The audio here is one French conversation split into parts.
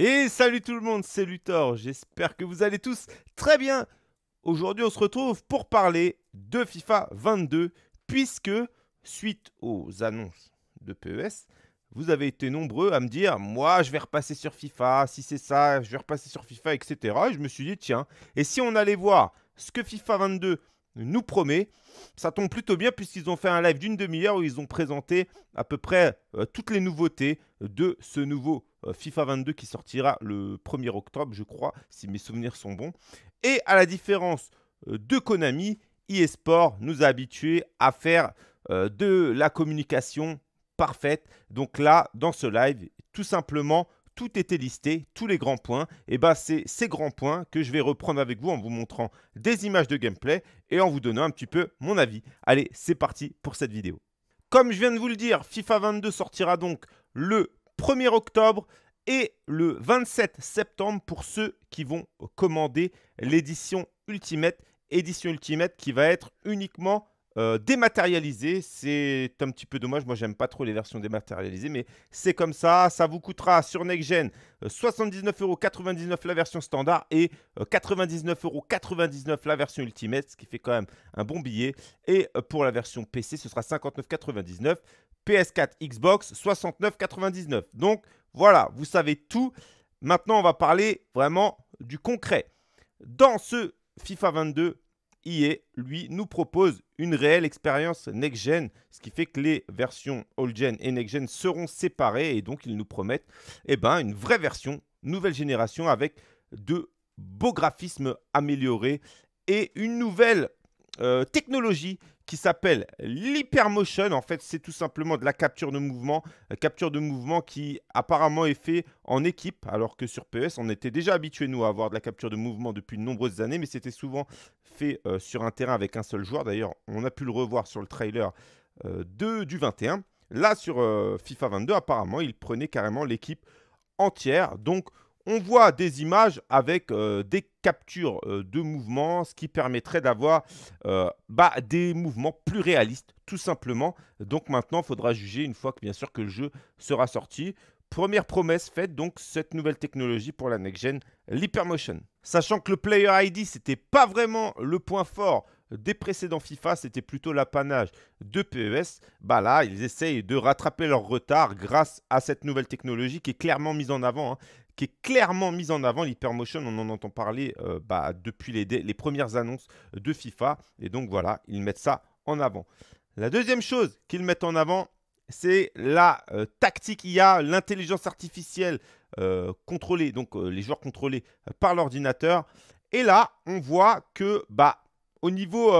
Et salut tout le monde, c'est Luthor, j'espère que vous allez tous très bien. Aujourd'hui on se retrouve pour parler de FIFA 22, puisque suite aux annonces de PES, vous avez été nombreux à me dire, moi je vais repasser sur FIFA, si c'est ça, je vais repasser sur FIFA, etc. Et je me suis dit, tiens, et si on allait voir ce que FIFA 22 nous promet. Ça tombe plutôt bien puisqu'ils ont fait un live d'une demi-heure où ils ont présenté à peu près euh, toutes les nouveautés de ce nouveau euh, FIFA 22 qui sortira le 1er octobre, je crois, si mes souvenirs sont bons. Et à la différence euh, de Konami, eSport nous a habitués à faire de la communication parfaite. Donc là, dans ce live, tout simplement tout était listé, tous les grands points. Et bah c'est ces grands points que je vais reprendre avec vous en vous montrant des images de gameplay et en vous donnant un petit peu mon avis. Allez, c'est parti pour cette vidéo. Comme je viens de vous le dire, FIFA 22 sortira donc le 1er octobre et le 27 septembre pour ceux qui vont commander l'édition Ultimate. Édition Ultimate qui va être uniquement euh, dématérialisé. C'est un petit peu dommage. Moi, j'aime pas trop les versions dématérialisées, mais c'est comme ça. Ça vous coûtera sur Next Gen 79,99€ la version standard et 99,99€ euh, la version Ultimate, ce qui fait quand même un bon billet. Et euh, pour la version PC, ce sera 59,99€. PS4, Xbox, 69,99. Donc voilà, vous savez tout. Maintenant, on va parler vraiment du concret. Dans ce FIFA 22, lui, nous propose une réelle expérience next-gen, ce qui fait que les versions old-gen et next-gen seront séparées et donc ils nous promettent eh ben, une vraie version, nouvelle génération avec de beaux graphismes améliorés et une nouvelle euh, technologie qui s'appelle l'hypermotion. En fait, c'est tout simplement de la capture de mouvement. Euh, capture de mouvement qui apparemment est fait en équipe, alors que sur PS e on était déjà habitué, nous, à avoir de la capture de mouvement depuis de nombreuses années, mais c'était souvent fait euh, sur un terrain avec un seul joueur. D'ailleurs, on a pu le revoir sur le trailer du 21. Là, sur FIFA 22, apparemment, il prenait carrément l'équipe entière. Donc, on voit des images avec des capture euh, de mouvements, ce qui permettrait d'avoir euh, bah, des mouvements plus réalistes, tout simplement. Donc maintenant, faudra juger une fois que bien sûr que le jeu sera sorti première promesse faite donc cette nouvelle technologie pour la next-gen, l'Hypermotion. Sachant que le Player ID, c'était pas vraiment le point fort des précédents FIFA, c'était plutôt l'apanage de PES, bah là, ils essayent de rattraper leur retard grâce à cette nouvelle technologie qui est clairement mise en avant, hein qui est clairement mise en avant. L'hypermotion, on en entend parler euh, bah, depuis les, les premières annonces de FIFA. Et donc voilà, ils mettent ça en avant. La deuxième chose qu'ils mettent en avant, c'est la euh, tactique IA, l'intelligence artificielle euh, contrôlée, donc les joueurs contrôlés par l'ordinateur. Et là, on voit que bah, au niveau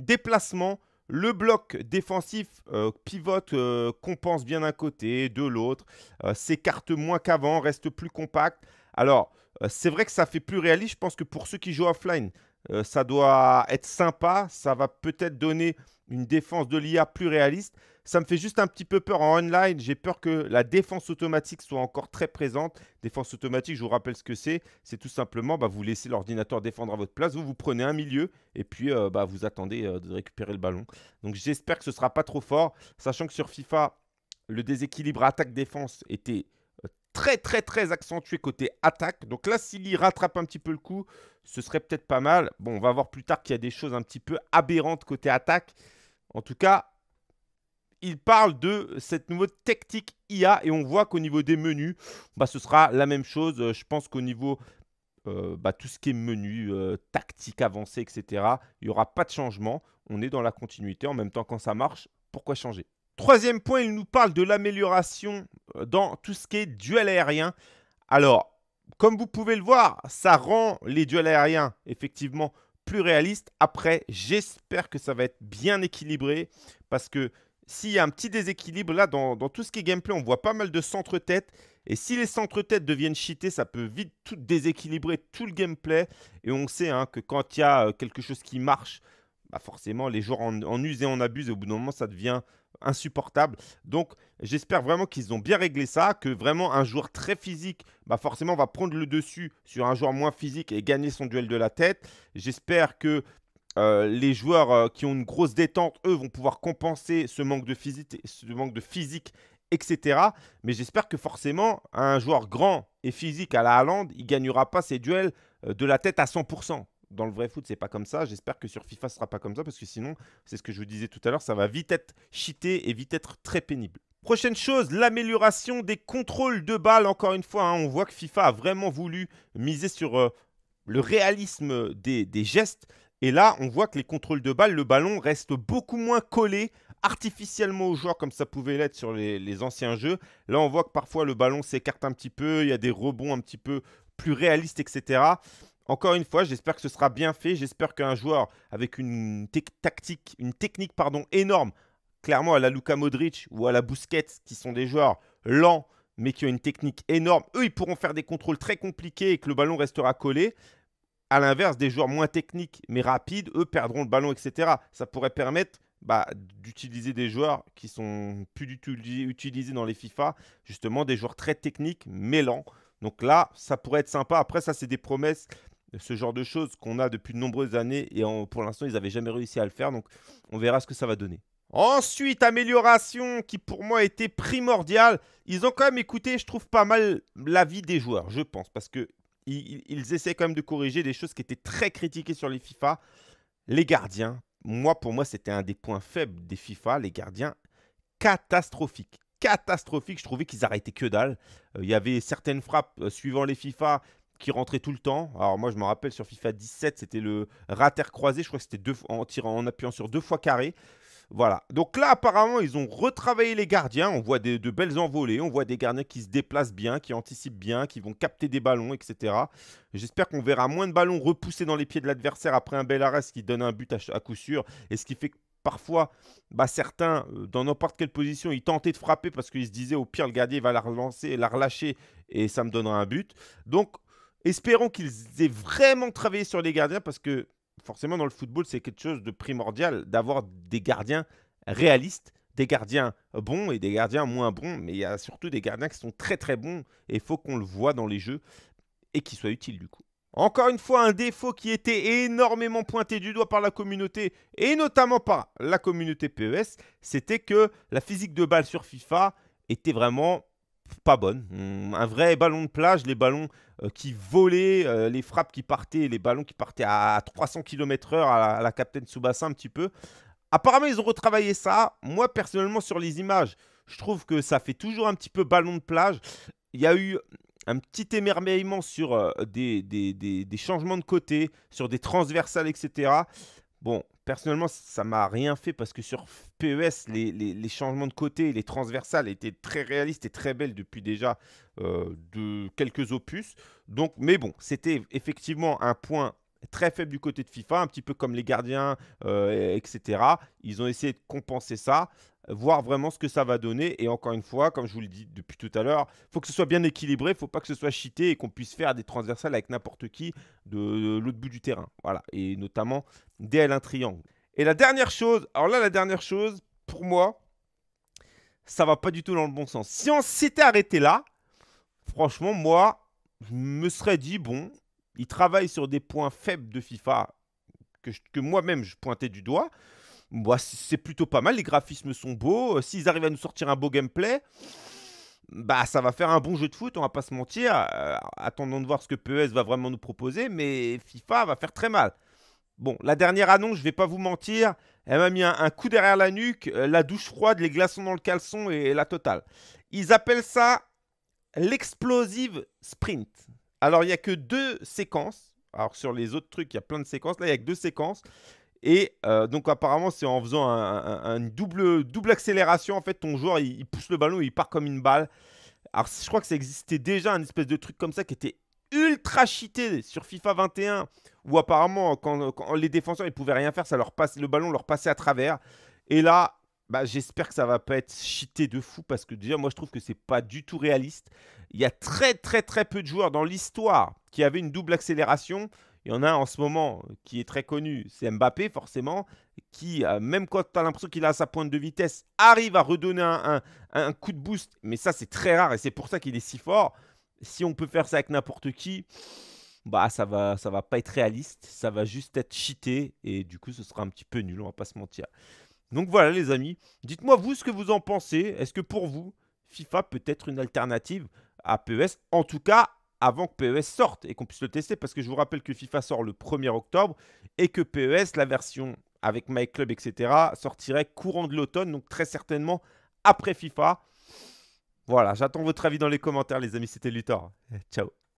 déplacement, le bloc défensif euh, pivote, euh, compense bien d'un côté, de l'autre, euh, s'écarte moins qu'avant, reste plus compact. Alors, c'est vrai que ça fait plus réaliste. Je pense que pour ceux qui jouent offline, ça doit être sympa. Ça va peut-être donner une défense de l'IA plus réaliste ça me fait juste un petit peu peur en online. J'ai peur que la défense automatique soit encore très présente. Défense automatique, je vous rappelle ce que c'est. C'est tout simplement, bah, vous laissez l'ordinateur défendre à votre place. Vous, vous prenez un milieu et puis euh, bah, vous attendez euh, de récupérer le ballon. Donc j'espère que ce ne sera pas trop fort, sachant que sur FIFA, le déséquilibre attaque-défense était euh, très très très accentué côté attaque. Donc là, s'il rattrape un petit peu le coup, ce serait peut-être pas mal. Bon, on va voir plus tard qu'il y a des choses un petit peu aberrantes côté attaque. En tout cas, il parle de cette nouvelle tactique IA et on voit qu'au niveau des menus, bah, ce sera la même chose. Euh, je pense qu'au niveau euh, bah, tout ce qui est menu, euh, tactique avancée, etc., il n'y aura pas de changement. On est dans la continuité. En même temps, quand ça marche, pourquoi changer Troisième point, il nous parle de l'amélioration dans tout ce qui est duel aérien. Alors, comme vous pouvez le voir, ça rend les duels aériens effectivement plus réalistes. Après, j'espère que ça va être bien équilibré parce que s'il y a un petit déséquilibre là dans, tout ce qui est gameplay, on voit pas mal de centre-tête. Et si les centre-têtes deviennent cheatés, ça peut vite tout déséquilibrer tout le gameplay. Et on sait hein, que quand il y a euh, quelque chose qui marche, bah, forcément les joueurs en, usent et en abusent. Et au bout d'un moment, ça devient insupportable. Donc j'espère vraiment qu'ils ont bien réglé ça, que vraiment un joueur très physique, bah forcément va prendre le dessus sur un joueur moins physique et gagner son duel de la tête. J'espère que euh, les joueurs euh, qui ont une grosse détente, eux, vont pouvoir compenser ce manque de physique, ce manque de physique etc. Mais j'espère que forcément, un joueur grand et physique à la Hollande, il gagnera pas ses duels euh, de la tête à 100%. Dans le vrai foot, c'est pas comme ça. J'espère que sur FIFA, ce sera pas comme ça parce que sinon, c'est ce que je vous disais tout à l'heure, ça va vite être cheaté et vite être très pénible. Prochaine chose, l'amélioration des contrôles de balles. Encore une fois, hein, on voit que FIFA a vraiment voulu miser sur le réalisme des, gestes, et là, on voit que les contrôles de balle, le ballon reste beaucoup moins collé artificiellement aux joueurs comme ça pouvait l'être sur les, anciens jeux. Là, on voit que parfois le ballon s'écarte un petit peu, il y a des rebonds un petit peu plus réalistes, etc. Encore une fois, j'espère que ce sera bien fait. J'espère qu'un joueur avec une tactique, une technique pardon, énorme, clairement à la Luca Modric ou à la Busquets, qui sont des joueurs lents mais qui ont une technique énorme, eux, ils pourront faire des contrôles très compliqués et que le ballon restera collé à l'inverse, des joueurs moins techniques mais rapides, eux perdront le ballon, etc. Ça pourrait permettre bah, d'utiliser des joueurs qui sont plus du tout utilisés dans les FIFA, justement des joueurs très techniques, mais lents. Donc là, ça pourrait être sympa. Après, ça, c'est des promesses, ce genre de choses qu'on a depuis de nombreuses années et pour l'instant, ils n'avaient jamais réussi à le faire. Donc, on verra ce que ça va donner. Ensuite, amélioration qui pour moi était primordiale. Ils ont quand même écouté, je trouve, pas mal l'avis des joueurs, je pense, parce que ils, essaient quand même de corriger des choses qui étaient très critiquées sur les FIFA. Les gardiens, moi pour moi c'était un des points faibles des FIFA, les gardiens catastrophiques. Catastrophiques, je trouvais qu'ils arrêtaient que dalle. Euh, il y avait certaines frappes euh, suivant les FIFA qui rentraient tout le temps. Alors moi je me rappelle sur FIFA 17, c'était le rater croisé, je crois que c'était deux en tirant en appuyant sur deux fois carré. Voilà. Donc là, apparemment, ils ont retravaillé les gardiens. On voit des, de belles envolées. On voit des gardiens qui se déplacent bien, qui anticipent bien, qui vont capter des ballons, etc. J'espère qu'on verra moins de ballons repoussés dans les pieds de l'adversaire après un bel arrêt, ce qui donne un but à, coup sûr. Et ce qui fait que parfois, bah, certains, euh, dans n'importe quelle position, ils tentaient de frapper parce qu'ils se disaient au pire, le gardien va la relancer, la relâcher et ça me donnera un but. Donc, espérons qu'ils aient vraiment travaillé sur les gardiens parce que forcément dans le football, c'est quelque chose de primordial d'avoir des gardiens réalistes, des gardiens bons et des gardiens moins bons, mais il y a surtout des gardiens qui sont très très bons et il faut qu'on le voit dans les jeux et qu'ils soient utiles du coup. Encore une fois, un défaut qui était énormément pointé du doigt par la communauté, et notamment par la communauté PES, c'était que la physique de balle sur FIFA était vraiment pas bonne. Mm, un vrai ballon de plage, les ballons euh, qui volaient, euh, les frappes qui partaient, les ballons qui partaient à 300 km/h à, la capitaine Tsubasa un petit peu. Apparemment, ils ont retravaillé ça. Moi, personnellement, sur les images, je trouve que ça fait toujours un petit peu ballon de plage. Il y a eu un petit émerveillement sur euh, des, des, changements de côté, sur des transversales, etc. Bon, personnellement, ça m'a rien fait parce que sur PES, e les, changements de côté, les transversales étaient très réalistes et très belles depuis déjà euh, de quelques opus. Donc, mais bon, c'était effectivement un point très faible du côté de FIFA, un petit peu comme les gardiens, euh, etc. Ils ont essayé de compenser ça, voir vraiment ce que ça va donner. Et encore une fois, comme je vous le dis depuis tout à l'heure, il faut que ce soit bien équilibré, il faut pas que ce soit cheaté et qu'on puisse faire des transversales avec n'importe qui de, l'autre bout du terrain. Voilà, et notamment DL1 triangle. Et la dernière chose, alors là, la dernière chose, pour moi, ça va pas du tout dans le bon sens. Si on s'était arrêté là, franchement, moi, je me serais dit, bon, ils travaillent sur des points faibles de FIFA que, moi-même je pointais du doigt. c'est plutôt pas mal, les graphismes sont beaux. Euh, s'ils arrivent à nous sortir un beau gameplay, bah ça va faire un bon jeu de foot, on va pas se mentir. Euh, attendons de voir ce que PES va vraiment nous proposer, mais FIFA va faire très mal. Bon, la dernière annonce, je vais pas vous mentir, elle m'a mis un, coup derrière la nuque, euh, la douche froide, les glaçons dans le caleçon et, et la totale. Ils appellent ça l'explosive sprint. Alors, il n'y a que deux séquences. Alors, sur les autres trucs, il y a plein de séquences. Là, il n'y a que deux séquences. Et euh, donc apparemment c'est en faisant un, double, double accélération, en fait ton joueur il, pousse le ballon, il part comme une balle. Alors je crois que ça existait déjà un espèce de truc comme ça qui était ultra cheaté sur FIFA 21, où apparemment quand, les défenseurs ils pouvaient rien faire, ça leur passe, le ballon leur passait à travers. Et là bah, j'espère que ça va pas être cheaté de fou parce que déjà, moi, je trouve que c'est pas du tout réaliste. Il y a très, très, très peu de joueurs dans l'histoire qui avaient une double accélération. Il y en a un en ce moment qui est très connu, c'est Mbappé, forcément, qui, euh, même quand tu as l'impression qu'il a sa pointe de vitesse, arrive à redonner un, coup de boost. Mais ça, c'est très rare et c'est pour ça qu'il est si fort. Si on peut faire ça avec n'importe qui, bah ça va ça va pas être réaliste, ça va juste être cheaté et du coup ce sera un petit peu nul, on va pas se mentir. Donc voilà les amis, dites-moi vous ce que vous en pensez. Est-ce que pour vous, FIFA peut être une alternative à PES En tout cas, avant que PES sorte et qu'on puisse le tester. Parce que je vous rappelle que FIFA sort le 1er octobre et que PES, la version avec MyClub, etc., sortirait courant de l'automne. Donc très certainement après FIFA. Voilà, j'attends votre avis dans les commentaires les amis. C'était Luthor. Ciao